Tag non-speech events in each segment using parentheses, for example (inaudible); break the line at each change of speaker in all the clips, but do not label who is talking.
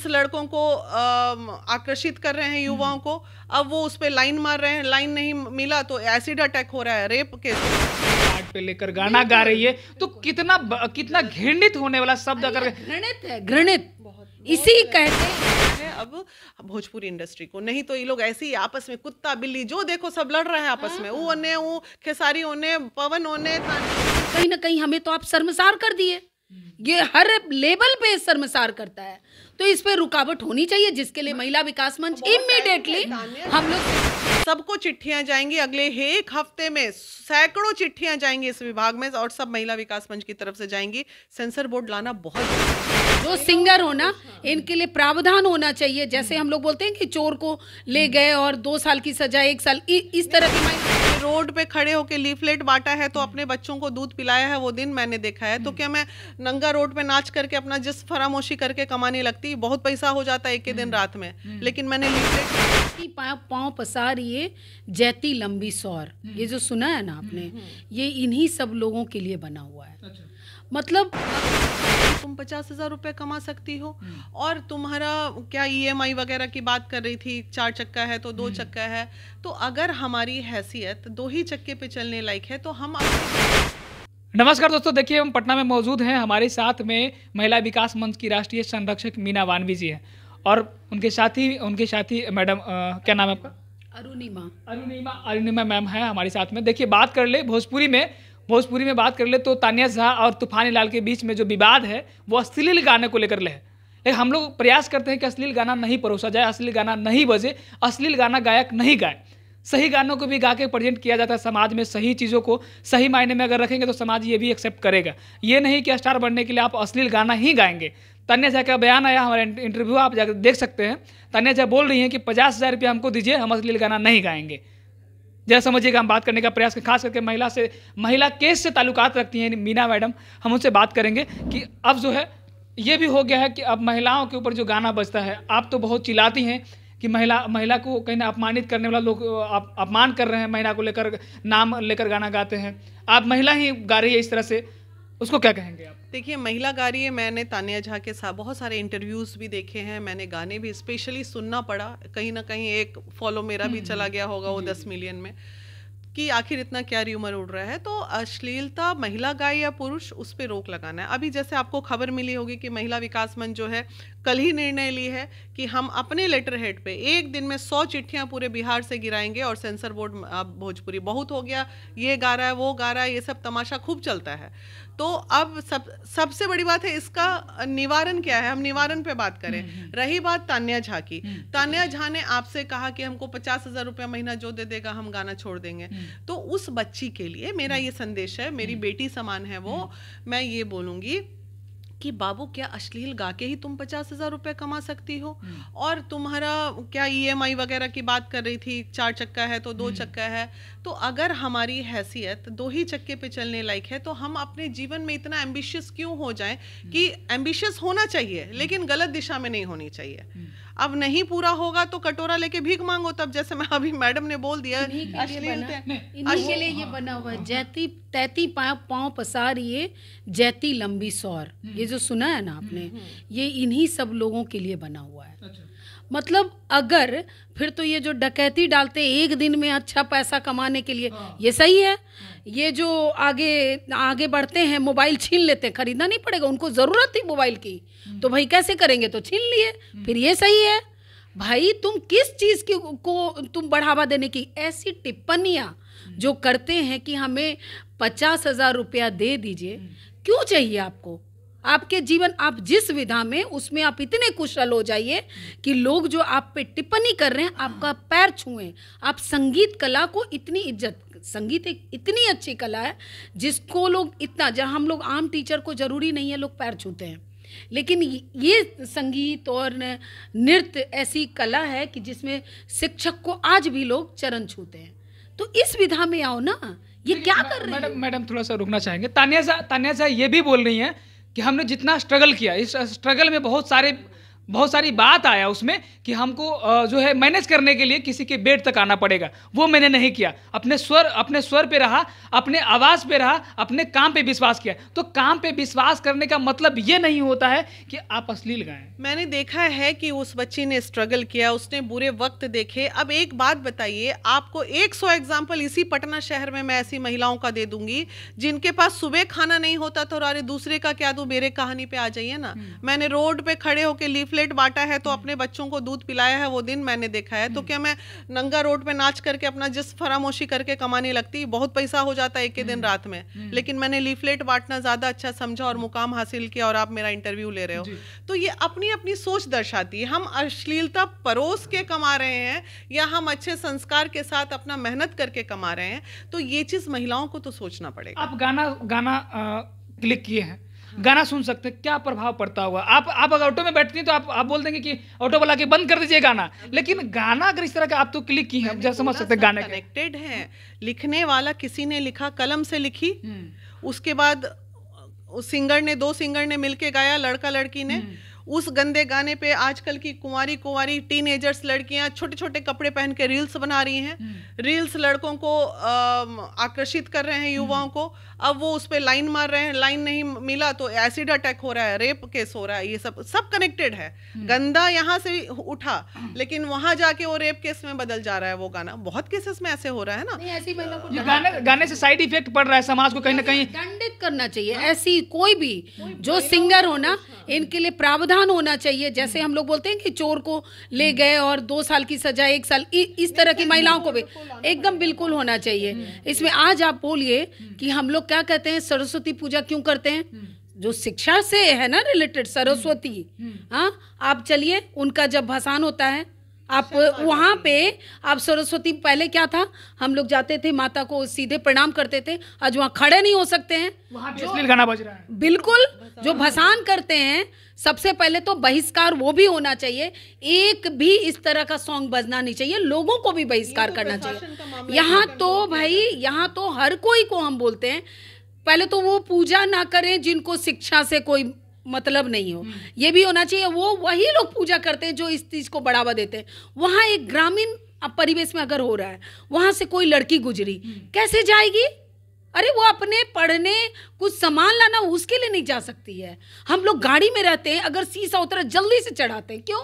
उस लड़कों को आकर्षित कर रहे हैं युवाओं को अब वो उस पर लाइन मार रहे हैं लाइन नहीं मिला तो एसिड अटैक हो रहा है रेप के
पे लेकर गाना गा रही है
तो कितना कितना घृणित होने वाला शब्द अगर घृणित है घृणित इसी कहते हैं अब भोजपुरी इंडस्ट्री को नहीं तो ये लोग ऐसे ही आपस में कुत्ता बिल्ली जो देखो सब लड़ रहा है आपस में वो ने वो खेसारी होने पवन होने कहीं ना कहीं
हमें तो आप शर्मसार कर दिए हम्म। ये हर लेवल पे शर्मसार करता है तो इस पे
रुकावट होनी चाहिए जिसके लिए महिला विकास मंच इमीडिएटली हम लोग सबको चिट्ठियां जाएंगी अगले एक हफ्ते में सैकड़ों चिट्ठियां जाएंगी इस विभाग में और सब महिला विकास मंच की तरफ से जाएंगी सेंसर बोर्ड लाना बहुत जो सिंगर होना इनके लिए
प्रावधान होना चाहिए जैसे हम लोग बोलते हैं कि चोर को ले गए और दो साल की सजा एक साल
इस तरह की रोड पे खड़े होके लीफलेट बांटा है तो हम्म। अपने बच्चों को दूध पिलाया है वो दिन मैंने देखा है तो हम्म। क्या मैं नंगा रोड पे नाच करके अपना जिस फरामोशी करके कमाने लगती बहुत पैसा हो जाता है एक ही दिन हम्म। रात में लेकिन मैंने लीफलेट पाँव ये
जैती लंबी सौर ये जो सुना है ना आपने ये इन्हीं सब लोगों के लिए बना हुआ है
अच्छा।
मतलब तुम पचास हजार रुपये कमा सकती हो हम्म। और तुम्हारा क्या ईएमआई e वगैरह की बात कर रही थी चार चक्का है तो दो हम्म। चक्का है तो अगर हमारी हैसियत दो ही चक्के पे चलने लायक है तो हम
नमस्कार दोस्तों देखिए हम पटना में मौजूद हैं हमारे साथ में महिला विकास मंच की राष्ट्रीय संरक्षक मीना वानवी जी हैं और उनके साथी उनके साथी मैडम क्या नाम है आपका अरुणिमा अरुणिमा अरुणिमा मैम है हमारे साथ में देखिए बात कर ले भोजपुरी में भोजपुरी में बात कर ले तो तानिया झा और तूफानी लाल के बीच में जो विवाद है वो अश्लील गाने को लेकर ले लेकिन हम लोग प्रयास करते हैं कि अश्लील गाना नहीं परोसा जाए अश्लील गाना नहीं बजे अश्लील गाना गायक नहीं गाए सही गानों को भी गा के प्रेजेंट किया जाता है समाज में सही चीज़ों को सही मायने में अगर रखेंगे तो समाज ये भी एक्सेप्ट करेगा ये नहीं कि स्टार बनने के लिए आप अश्लील गाना ही गाएंगे तान्या झा का बयान आया हमारे इंटरव्यू आप जाकर देख सकते हैं तान्या झा बोल रही हैं कि पचास हज़ार रुपया हमको दीजिए हम अश्लील गाना नहीं गाएंगे जरा समझिएगा हम बात करने का प्रयास करें खास करके महिला से महिला केस से ताल्लुकात रखती हैं मीना मैडम हम उनसे बात करेंगे कि अब जो है ये भी हो गया है कि अब महिलाओं के ऊपर जो गाना बजता है आप तो बहुत चिल्लाती हैं कि महिला महिला को कहीं ना अपमानित करने वाला लोग अपमान कर रहे हैं महिला को लेकर नाम लेकर गाना गाते हैं आप महिला ही गा रही है इस तरह से उसको क्या कहेंगे आप
देखिए महिला गारी मैंने तानिया झा के साथ बहुत सारे इंटरव्यूज़ भी देखे हैं मैंने गाने भी स्पेशली सुनना पड़ा कहीं ना कहीं एक फॉलो मेरा भी चला हम्म, गया होगा वो दस मिलियन में कि आखिर इतना क्या र्यूमर उड़ रहा है तो अश्लीलता महिला गाय या पुरुष उस पर रोक लगाना है अभी जैसे आपको खबर मिली होगी कि महिला विकास मंच जो है कल ही निर्णय ली है कि हम अपने लेटर हेड पे एक दिन में सौ चिट्ठियां पूरे बिहार से गिराएंगे और सेंसर बोर्ड अब भोजपुरी बहुत हो गया ये गा रहा है वो गा रहा है ये सब तमाशा खूब चलता है तो अब सब सबसे बड़ी बात है इसका निवारण क्या है हम निवारण पे बात करें हम्म, हम्म। रही बात तान्या झा की हम्म, तान्या झा ने आपसे कहा कि हमको पचास हज़ार रुपया महीना जो दे देगा हम गाना छोड़ देंगे तो उस बच्ची के लिए मेरा ये संदेश है मेरी बेटी समान है वो मैं ये बोलूँगी कि बाबू क्या अश्लील गा के ही तुम पचास हजार रुपये कमा सकती हो हम्म। और तुम्हारा क्या ईएमआई e वगैरह की बात कर रही थी चार चक्का है तो दो हम्म। चक्का है तो अगर हमारी हैसियत दो ही चक्के पे चलने लायक है तो हम अपने जीवन में इतना एम्बिशियस क्यों हो जाए कि एम्बिशियस हम्म। होना चाहिए लेकिन गलत दिशा में नहीं होनी चाहिए अब नहीं पूरा होगा तो कटोरा लेके भीख मांगो तब जैसे मैं अभी मैडम ने बोल दिया इन्हीं लिए ये बना
हुआ जैती
तैती पाँव पसारिए
जैती लंबी सौर ये जो सुना है ना आपने हम्म, हम्म। ये इन्हीं सब लोगों के लिए बना हुआ है अच्छा। मतलब अगर फिर तो ये जो डकैती डालते एक दिन में अच्छा पैसा कमाने के लिए हाँ। ये सही है ये जो आगे आगे बढ़ते हैं मोबाइल छीन लेते हैं खरीदना नहीं पड़ेगा उनको ज़रूरत थी मोबाइल की हम्म। तो भाई कैसे करेंगे तो छीन लिए हम्म। फिर ये सही है भाई तुम किस चीज़ की को तुम बढ़ावा देने की ऐसी टिप्पणियाँ हम्म। जो करते हैं कि हमें पचास हज़ार रुपया दे दीजिए क्यों चाहिए आपको आपके जीवन आप जिस विधा में उसमें आप इतने कुशल हो जाइए कि लोग जो आप पे टिप्पणी कर रहे हैं आपका पैर छुए आप संगीत कला को इतनी इज्जत संगीत एक इतनी अच्छी कला है जिसको लोग इतना जहाँ हम लोग आम टीचर को ज़रूरी नहीं है लोग पैर छूते हैं लेकिन ये संगीत और नृत्य ऐसी कला है कि जिसमें शिक्षक को आज भी लोग चरण छूते हैं
तो इस विधा में आओ ना ये क्या कर रहे हैं मैडम मैडम थोड़ा सा रुकना चाहेंगे तानिया सा तानिया सा ये भी बोल रही है कि हमने जितना स्ट्रगल किया इस स्ट्रगल में बहुत सारे बहुत सारी बात आया उसमें कि हमको जो है मैनेज करने के लिए किसी के बेड तक आना पड़ेगा वो मैंने नहीं किया अपने स्वर अपने स्वर पे रहा अपने आवाज़ पे रहा अपने काम पे विश्वास किया
तो काम पे विश्वास करने का मतलब ये नहीं होता है कि आप अश्लील गाएं मैंने देखा है कि उस बच्ची ने स्ट्रगल किया उसने बुरे वक्त देखे अब एक बात बताइए आपको एक सौ एग्जाम्पल इसी पटना शहर में मैं ऐसी महिलाओं का दे दूंगी जिनके पास सुबह खाना नहीं होता था और अरे दूसरे का क्या दो मेरे कहानी पे आ जाइए ना हम्म। मैंने रोड पे खड़े होकर लीफलेट प्लेट बांटा है तो अपने बच्चों को दूध पिलाया है वो दिन मैंने देखा है तो हम्म। क्या मैं नंगा रोड पे नाच करके अपना जिस फरामोशी करके कमाने लगती बहुत पैसा हो जाता है एक ही दिन हम्म। रात में हम्म। लेकिन मैंने लीफलेट बांटना ज़्यादा अच्छा समझा और मुकाम हासिल किया और आप मेरा इंटरव्यू ले रहे हो तो ये अपनी अपनी सोच दर्शाती है हम अश्लीलता परोस के कमा रहे हैं या हम अच्छे संस्कार के साथ अपना मेहनत करके कमा रहे हैं तो ये चीज़ महिलाओं को तो सोचना पड़ेगा आप गाना गाना
क्लिक किए हैं हाँ। गाना सुन सकते हैं क्या प्रभाव पड़ता होगा आप आप अगर ऑटो में बैठती हैं तो आप आप बोल देंगे कि
ऑटो वाला के बंद कर दीजिए गाना लेकिन तो- गाना अगर इस तरह का आप तो क्लिक की है जब समझ सकते हैं गाने कनेक्टेड है लिखने वाला किसी ने लिखा कलम से लिखी हम्म। उसके बाद उस सिंगर ने दो सिंगर ने मिलके गाया लड़का लड़की ने हम्म। उस गंदे गाने पे आजकल की कुंवारी कुंवारी एजर्स लड़कियां छोटे छोटे कपड़े पहन के रील्स बना रही हैं रील्स हम्म। लड़कों को आकर्षित कर रहे हैं युवाओं को अब वो उस पर लाइन मार रहे हैं लाइन नहीं मिला तो एसिड अटैक हो रहा है रेप केस हो रहा है ये सब सब कनेक्टेड है हम्म। गंदा यहाँ से उठा हम्म। लेकिन वहां जाके वो रेप केस में बदल जा रहा है वो गाना बहुत केसेस में ऐसे हो रहा है ना ऐसी गाने गाने से साइड इफेक्ट पड़ रहा है समाज को कहीं ना कहीं दंडित करना चाहिए हाँ।
ऐसी कोई भी जो सिंगर हो ना हाँ। इनके लिए प्रावधान प्लान होना चाहिए जैसे हम लोग बोलते हैं कि चोर को ले हम्म। गए और दो साल की सजा एक साल इ, इस तरह की महिलाओं को भी एकदम बिल्कुल होना चाहिए हम्म। इसमें आज आप बोलिए हम्म। कि हम लोग क्या कहते हैं सरस्वती पूजा क्यों करते हैं जो शिक्षा से है ना रिलेटेड सरस्वती हाँ आप चलिए उनका जब भसान होता है आप वहाँ पे आप सरस्वती पहले क्या था हम लोग जाते थे माता को सीधे प्रणाम करते थे आज वहाँ खड़े नहीं हो सकते हैं
वहाँ गाना बज रहा
है बिल्कुल जो भसान करते हैं सबसे पहले तो बहिष्कार वो भी होना चाहिए एक भी इस तरह का सॉन्ग बजना नहीं चाहिए लोगों को भी बहिष्कार तो करना चाहिए यहाँ तो भाई यहाँ तो हर कोई को हम बोलते हैं पहले तो वो पूजा ना करें जिनको शिक्षा से कोई मतलब नहीं हो हम्म। ये भी होना चाहिए वो वही लोग पूजा करते हैं जो इस चीज़ को बढ़ावा देते हैं वहां एक ग्रामीण परिवेश में अगर हो रहा है वहां से कोई लड़की गुजरी हम्म। कैसे जाएगी अरे वो अपने पढ़ने कुछ सामान लाना उसके लिए नहीं जा सकती है हम लोग गाड़ी में रहते हैं अगर सीसा उतरा जल्दी से चढ़ाते हैं क्यों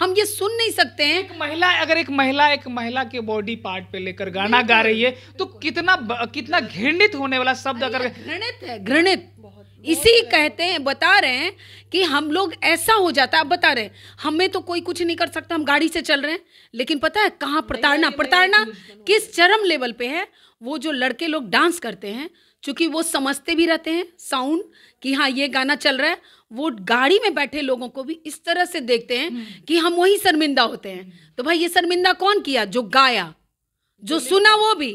हम ये सुन नहीं सकते हैं एक महिला अगर एक महिला एक महिला के बॉडी पार्ट पे लेकर गाना गा रही है तो कितना कितना घृणित होने वाला शब्द अगर घृणित है घृणित
बहुत इसी कहते हैं बता रहे हैं कि हम लोग ऐसा हो जाता है आप बता रहे हैं हमें तो कोई कुछ नहीं कर सकता हम गाड़ी से चल रहे हैं लेकिन पता है कहाँ प्रताड़ना प्रताड़ना किस चरम लेवल पे है वो जो लड़के लोग डांस करते हैं चूंकि वो समझते भी रहते हैं साउंड कि हाँ ये गाना चल रहा है वो गाड़ी में बैठे लोगों को भी इस तरह से देखते हैं हम्म। कि हम वही शर्मिंदा होते हैं तो भाई ये शर्मिंदा कौन किया जो गाया जो तो सुना वो भी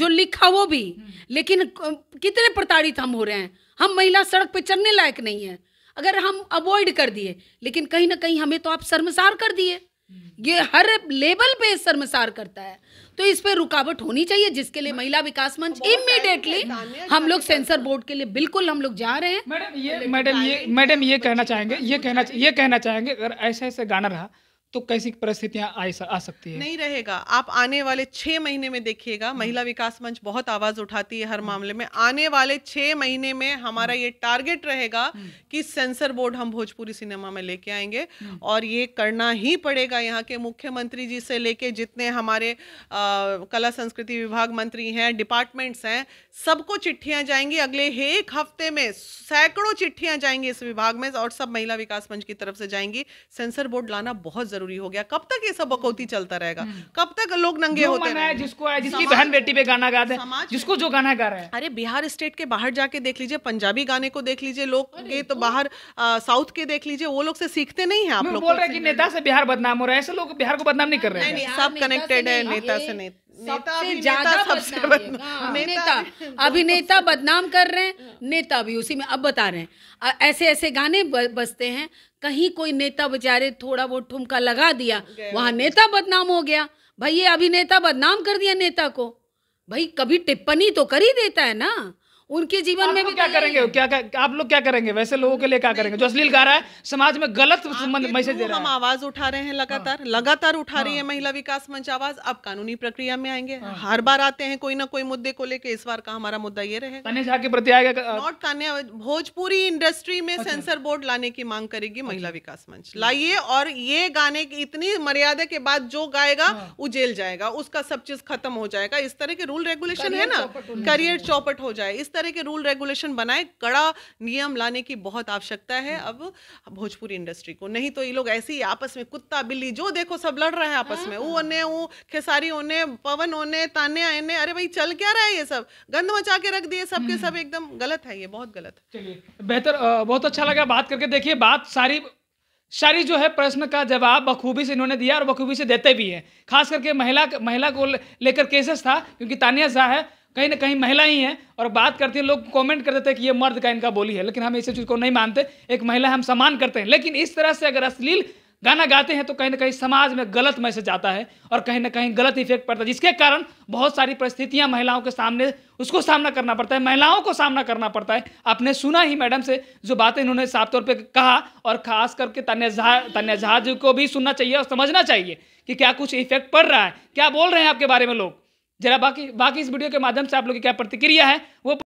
जो लिखा वो भी लेकिन कितने प्रताड़ित हम हो रहे हैं हम महिला सड़क पे चलने लायक नहीं है अगर हम अवॉइड कर दिए लेकिन कहीं ना कहीं हमें तो आप शर्मसार कर दिए ये हर लेवल पे शर्मसार करता है तो इस पे रुकावट होनी चाहिए जिसके लिए महिला विकास मंच इमीडिएटली तो हम लोग सेंसर बोर्ड के लिए बिल्कुल हम
लोग जा रहे हैं मैडम ये मैडम ये
मैडम ये कहना चाहेंगे ये कहना ये कहना चाहेंगे अगर ऐसे ऐसे गाना रहा तो कैसी परिस्थितियां आ सकती है
नहीं रहेगा आप आने वाले छह महीने में देखिएगा हम्म। महिला विकास मंच बहुत आवाज उठाती है हर हम्म। मामले में आने वाले छह महीने में हमारा हम्म। ये टारगेट रहेगा कि सेंसर बोर्ड हम भोजपुरी सिनेमा में लेके आएंगे और ये करना ही पड़ेगा यहाँ के मुख्यमंत्री जी से लेके जितने हमारे आ, कला संस्कृति विभाग मंत्री हैं डिपार्टमेंट्स हैं सबको चिट्ठियां जाएंगी अगले एक हफ्ते में सैकड़ों चिट्ठियां जाएंगी इस विभाग में और सब महिला विकास मंच की तरफ से जाएंगी सेंसर बोर्ड लाना बहुत जरूरी हो गया कब तक ये सब बकौती चलता रहेगा हम्म। कब तक लोग नंगे होते हैं जिसको है जिसकी बहन बेटी पे गाना गाते हैं जिसको जो गाना गा रहा है अरे बिहार स्टेट के बाहर जाके देख लीजिए पंजाबी गाने को देख लीजिए लोग के तो, तो- बाहर साउथ के देख लीजिए वो लोग से सीखते नहीं है आप लोग बोल रहे हैं कि नेता से बिहार बदनाम हो रहा है ऐसे लोग बिहार को बदनाम नहीं कर रहे हैं सब कनेक्टेड है नेता से नेता सबसे ज्यादा सबसे बदनाम
हाँ, नेता अभिनेता (laughs) बदनाम कर रहे हैं नेता भी उसी में अब बता रहे हैं ऐसे ऐसे गाने बजते हैं कहीं कोई नेता बेचारे थोड़ा बहुत ठुमका लगा दिया वहां नेता बदनाम हो गया भाई ये अभिनेता बदनाम कर दिया नेता
को भाई कभी टिप्पणी तो कर ही देता है ना उनके जीवन में भी क्या तो करेंगे क्या आप लोग क्या करेंगे वैसे लोगों के लिए क्या करेंगे जो अश्लील गा रहा है समाज में गलत मैसेज दे रहा है हम
आवाज उठा रहे हैं हाँ। लगातार लगातार उठा रही है हाँ। महिला विकास मंच आवाज अब कानूनी प्रक्रिया में आएंगे हाँ। हर बार आते हैं कोई ना कोई मुद्दे को लेकर इस बार का हमारा मुद्दा ये रहे के प्रति आएगा नॉट तने भोजपुरी इंडस्ट्री में अच्छा। सेंसर बोर्ड लाने की मांग करेगी महिला अच्छा। विकास मंच लाइए और ये गाने की इतनी मर्यादा के बाद जो गाएगा वो जेल जाएगा उसका सब चीज खत्म हो जाएगा इस तरह के रूल रेगुलेशन है ना करियर चौपट हो जाए इस तरह तरह के रूल रेगुलेशन बनाए कड़ा नियम लाने की बहुत आवश्यकता है हम्म। अब भोजपुरी इंडस्ट्री को नहीं तो ये लोग ऐसे ही आपस में कुत्ता बिल्ली जो देखो सब लड़ रहे हैं आपस में वो हाँ। ओने वो खेसारी होने पवन होने ताने आने अरे भाई चल क्या रहा है ये सब गंद मचा के रख दिए सबके हम्म। सब एकदम गलत है ये बहुत गलत चलिए
बेहतर बहुत अच्छा लगा बात करके देखिए बात सारी सारी जो है प्रश्न का जवाब बखूबी से इन्होंने दिया और बखूबी से देते भी हैं खास करके महिला महिला को लेकर केसेस था क्योंकि तानिया शाह है कहीं ना कहीं महिला ही हैं और बात करती हैं लोग कमेंट कर देते हैं कि ये मर्द का इनका बोली है लेकिन हम इसे चीज़ को नहीं मानते एक महिला हम सम्मान करते हैं लेकिन इस तरह से अगर अश्लील गाना गाते हैं तो कहीं ना कहीं समाज में गलत मैसेज आता है और कहीं ना कहीं गलत इफेक्ट पड़ता है जिसके कारण बहुत सारी परिस्थितियां महिलाओं के सामने उसको सामना करना पड़ता है महिलाओं को सामना करना पड़ता है आपने सुना ही मैडम से जो बातें इन्होंने साफ तौर पे कहा और खास करके तन्या झा तान्या झा को भी सुनना चाहिए और समझना चाहिए कि क्या कुछ इफेक्ट पड़ रहा है क्या बोल रहे हैं आपके बारे में लोग जरा बाकी बाकी इस वीडियो के माध्यम से आप लोगों की क्या प्रतिक्रिया है वो